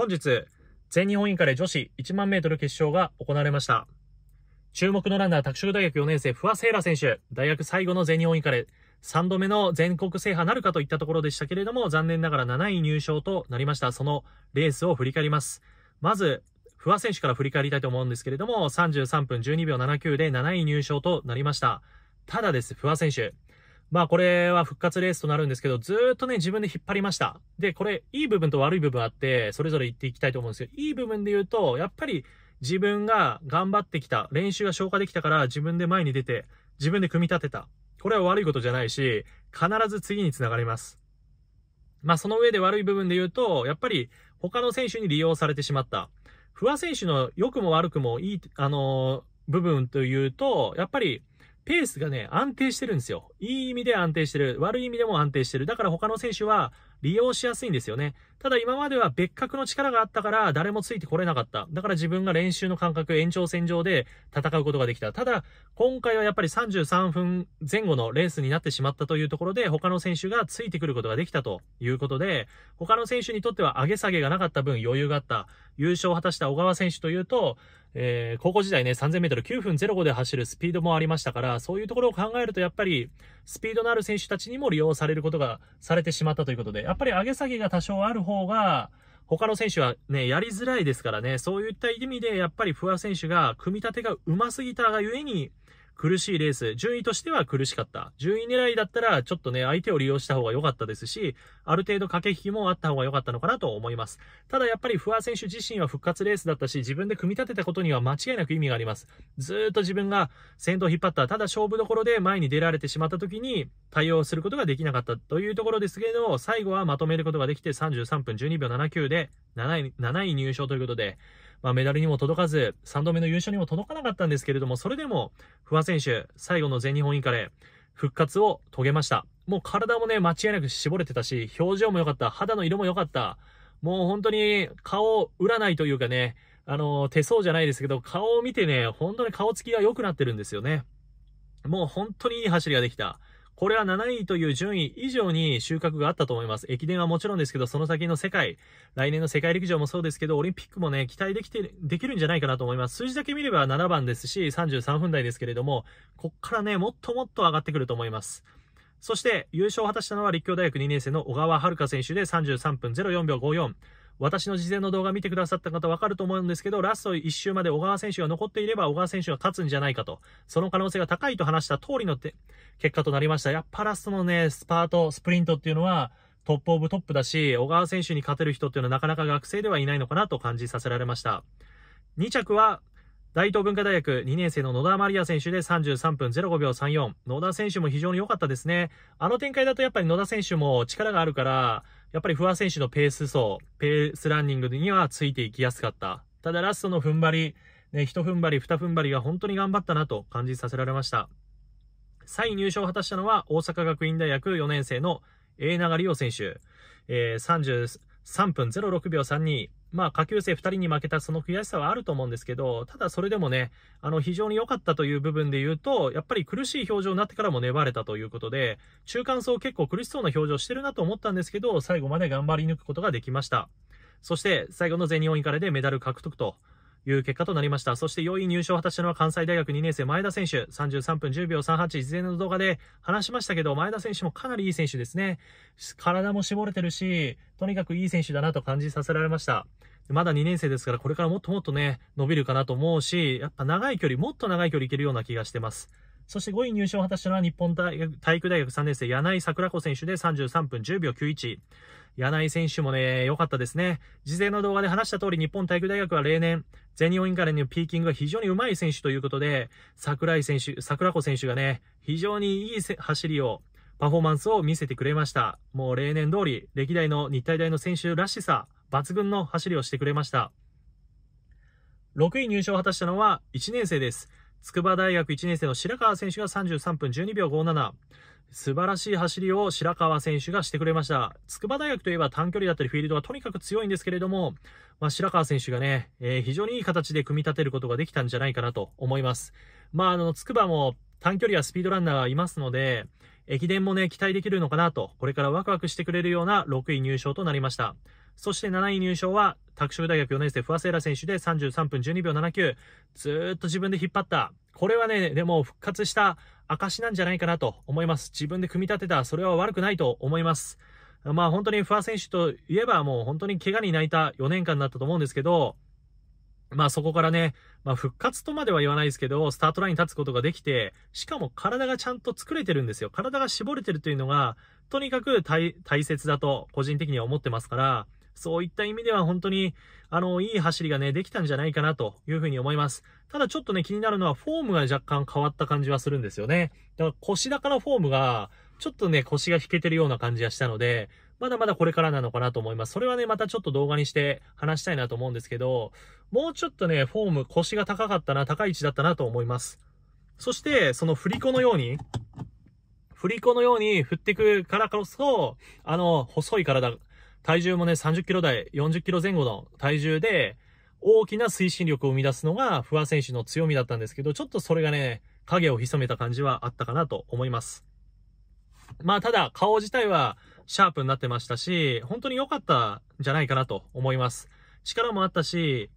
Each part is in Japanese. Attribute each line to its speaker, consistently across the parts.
Speaker 1: 本日、全日本インカレ女子1万メートル決勝が行われました。注目のランナー、拓殖大学4年生、不破聖羅選手、大学最後の全日本インカレ、3度目の全国制覇なるかといったところでしたけれども、残念ながら7位入賞となりました。そのレースを振り返ります。まず、不破選手から振り返りたいと思うんですけれども、33分12秒79で7位入賞となりました。ただです、不破選手、まあこれは復活レースとなるんですけど、ずっとね、自分で引っ張りました。で、これ、いい部分と悪い部分あって、それぞれ言っていきたいと思うんですけど、いい部分で言うと、やっぱり自分が頑張ってきた、練習が消化できたから自分で前に出て、自分で組み立てた。これは悪いことじゃないし、必ず次につながります。まあその上で悪い部分で言うと、やっぱり他の選手に利用されてしまった。不破選手の良くも悪くもいい、あのー、部分というと、やっぱりペースがね、安定してるんですよ。いい意味で安定してる。悪い意味でも安定してる。だから他の選手は、利用しやすいんですよね。ただ今までは別格の力があったから誰もついてこれなかった。だから自分が練習の感覚、延長線上で戦うことができた。ただ、今回はやっぱり33分前後のレースになってしまったというところで、他の選手がついてくることができたということで、他の選手にとっては上げ下げがなかった分余裕があった。優勝を果たした小川選手というと、えー、高校時代ね、3000 m 9分05で走るスピードもありましたから、そういうところを考えるとやっぱり、スピードのある選手たちにも利用されることがされてしまったということで、やっぱり上げ下げが多少ある方が、他の選手はね、やりづらいですからね、そういった意味で、やっぱり不破選手が組み立てが上手すぎたがゆえに、苦しいレース、順位としては苦しかった。順位狙いだったら、ちょっとね、相手を利用した方が良かったですし、ある程度駆け引きもあった方が良かったのかなと思います。ただやっぱり不破選手自身は復活レースだったし、自分で組み立てたことには間違いなく意味があります。ずっと自分が先頭を引っ張った、ただ勝負どころで前に出られてしまった時に対応することができなかったというところですけれども、最後はまとめることができて33分12秒79で7位 ,7 位入賞ということで、まあ、メダルにも届かず、3度目の優勝にも届かなかったんですけれども、それでも、不破選手、最後の全日本インカレ、復活を遂げました。もう体もね、間違いなく絞れてたし、表情も良かった、肌の色も良かった、もう本当に顔占いというかね、あの、手相じゃないですけど、顔を見てね、本当に顔つきが良くなってるんですよね。もう本当にいい走りができた。これは7位という順位以上に収穫があったと思います。駅伝はもちろんですけど、その先の世界、来年の世界陸上もそうですけど、オリンピックもね、期待できて、できるんじゃないかなと思います。数字だけ見れば7番ですし、33分台ですけれども、こっからね、もっともっと上がってくると思います。そして、優勝を果たしたのは立教大学2年生の小川遥選手で33分04秒54。私の事前の動画見てくださった方わかると思うんですけど、ラスト1周まで小川選手が残っていれば、小川選手が勝つんじゃないかと、その可能性が高いと話した通りの結果となりました。やっぱラストのね、スパート、スプリントっていうのは、トップオブトップだし、小川選手に勝てる人っていうのはなかなか学生ではいないのかなと感じさせられました。2着は、大東文化大学2年生の野田マリア選手で33分05秒34。野田選手も非常に良かったですね。あの展開だとやっぱり野田選手も力があるから、やっぱり不破選手のペース走、ペースランニングにはついていきやすかった。ただラストの踏ん張り、ね、一踏ん張り、二踏ん張りが本当に頑張ったなと感じさせられました。3位入賞を果たしたのは大阪学院大学4年生の永永里央選手、えー、33分06秒32、まあ、下級生2人に負けたその悔しさはあると思うんですけど、ただそれでもね、あの、非常に良かったという部分で言うと、やっぱり苦しい表情になってからも粘れたということで、中間層結構苦しそうな表情してるなと思ったんですけど、最後まで頑張り抜くことができました。そして、最後の全日本インでメダル獲得という結果となりました。そして4位入賞を果たしたのは関西大学2年生前田選手、33分10秒38、事前の動画で話しましたけど、前田選手もかなりいい選手ですね。体も絞れてるし、とにかくいい選手だなと感じさせられました。まだ2年生ですから、これからもっともっとね、伸びるかなと思うし、やっぱ長い距離、もっと長い距離いけるような気がしてます。そして5位入賞を果たしたのは日本体育大学3年生、柳井桜子選手で33分10秒91。柳井選手もね、良かったですね。事前の動画で話した通り、日本体育大学は例年、全日本インカレのピーキングが非常にうまい選手ということで、桜井選手、桜子選手がね、非常にいい走りを、パフォーマンスを見せてくれました。もう例年通り、歴代の日体大の選手らしさ、抜群の走りをしてくれました。6位入賞を果たしたのは1年生です。筑波大学1年生の白川選手が33分12秒57。素晴らしい走りを白川選手がしてくれました。筑波大学といえば短距離だったりフィールドがとにかく強いんですけれども、まあ、白川選手がね、えー、非常にいい形で組み立てることができたんじゃないかなと思います。まあ、あの、筑波も短距離やスピードランナーがいますので、駅伝もね、期待できるのかなと、これからワクワクしてくれるような6位入賞となりました。そして7位入賞は、拓殖大学4年生、不破聖羅選手で33分12秒79。ずっと自分で引っ張った。これはね、でも復活した証なんじゃないかなと思います。自分で組み立てた、それは悪くないと思います。まあ本当に不破選手といえばもう本当に怪我に泣いた4年間だったと思うんですけど、まあそこからね、まあ復活とまでは言わないですけど、スタートラインに立つことができて、しかも体がちゃんと作れてるんですよ。体が絞れてるというのが、とにかく大切だと個人的には思ってますから、そういった意味では本当に、あの、いい走りがね、できたんじゃないかなというふうに思います。ただちょっとね、気になるのはフォームが若干変わった感じはするんですよね。だから腰だからフォームが、ちょっとね、腰が引けてるような感じがしたので、まだまだこれからなのかなと思います。それはね、またちょっと動画にして話したいなと思うんですけど、もうちょっとね、フォーム、腰が高かったな、高い位置だったなと思います。そして、その振り子のように、振り子のように振ってくからこそ、あの、細い体体重もね、30キロ台、40キロ前後の体重で、大きな推進力を生み出すのが、不破選手の強みだったんですけど、ちょっとそれがね、影を潜めた感じはあったかなと思います。まあ、ただ、顔自体は、シャープになってましたし、本当に良かったんじゃないかなと思います。力もあったし、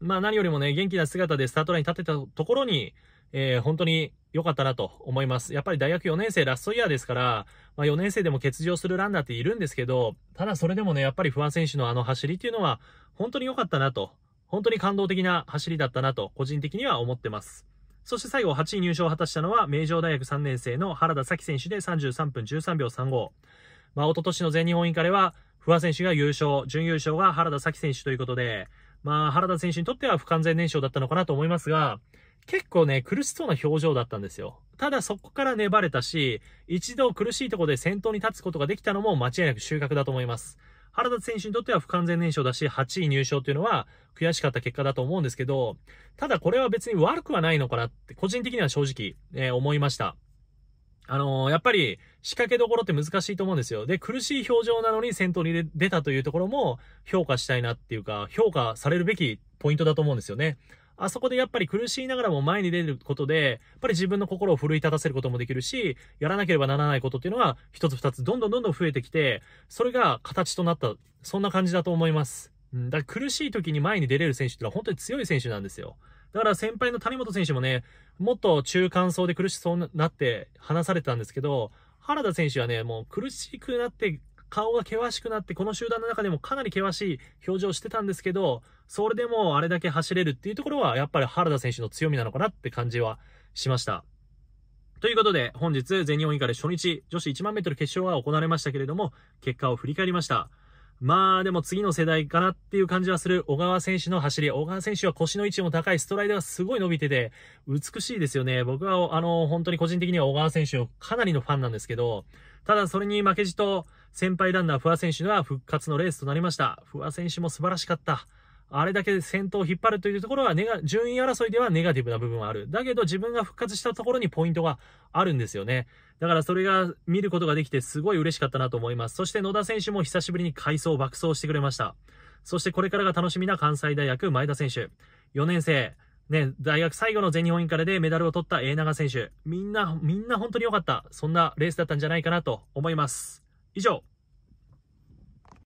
Speaker 1: まあ何よりもね、元気な姿でスタートラインに立てたところに、えー、本当に良かったなと思います。やっぱり大学4年生ラストイヤーですから、まあ、4年生でも欠場するランナーっているんですけど、ただそれでもね、やっぱり不破選手のあの走りっていうのは、本当に良かったなと、本当に感動的な走りだったなと、個人的には思ってます。そして最後、8位入賞を果たしたのは、名城大学3年生の原田咲選手で33分13秒35。まあ、一昨年の全日本インカレは、不破選手が優勝、準優勝が原田咲選手ということで、まあ、原田選手にとっては不完全燃焼だったのかなと思いますが、結構ね、苦しそうな表情だったんですよ。ただそこから粘れたし、一度苦しいところで先頭に立つことができたのも間違いなく収穫だと思います。原田選手にとっては不完全燃焼だし、8位入賞っていうのは悔しかった結果だと思うんですけど、ただこれは別に悪くはないのかなって、個人的には正直、えー、思いました。あのー、やっぱり仕掛けどころって難しいと思うんですよ。で、苦しい表情なのに先頭に出たというところも評価したいなっていうか、評価されるべきポイントだと思うんですよね。あそこでやっぱり苦しいながらも前に出ることで、やっぱり自分の心を奮い立たせることもできるし、やらなければならないことっていうのが、一つ二つどんどんどんどん増えてきて、それが形となった、そんな感じだと思います。うん、だから苦しい時に前に出れる選手ってのは本当に強い選手なんですよ。だから先輩の谷本選手もね、もっと中間層で苦しそうになって話されてたんですけど、原田選手はね、もう苦しくなって顔が険しくなって、この集団の中でもかなり険しい表情をしてたんですけど、それでもあれだけ走れるっていうところは、やっぱり原田選手の強みなのかなって感じはしました。ということで、本日、全日本以下で初日、女子1万メートル決勝が行われましたけれども、結果を振り返りました。まあでも次の世代かなっていう感じはする小川選手の走り。小川選手は腰の位置も高い、ストライドがすごい伸びてて、美しいですよね。僕はあの、本当に個人的には小川選手のかなりのファンなんですけど、ただそれに負けじと、先輩ランナー、不破選手は復活のレースとなりました。不破選手も素晴らしかった。あれだけ先頭を引っ張るというところはネガ、順位争いではネガティブな部分はある。だけど自分が復活したところにポイントがあるんですよね。だからそれが見ることができてすごい嬉しかったなと思います。そして野田選手も久しぶりに快走爆走してくれました。そしてこれからが楽しみな関西大学前田選手。4年生。ね、大学最後の全日本インカレでメダルを取った永長選手。みんな、みんな本当に良かった。そんなレースだったんじゃないかなと思います。以上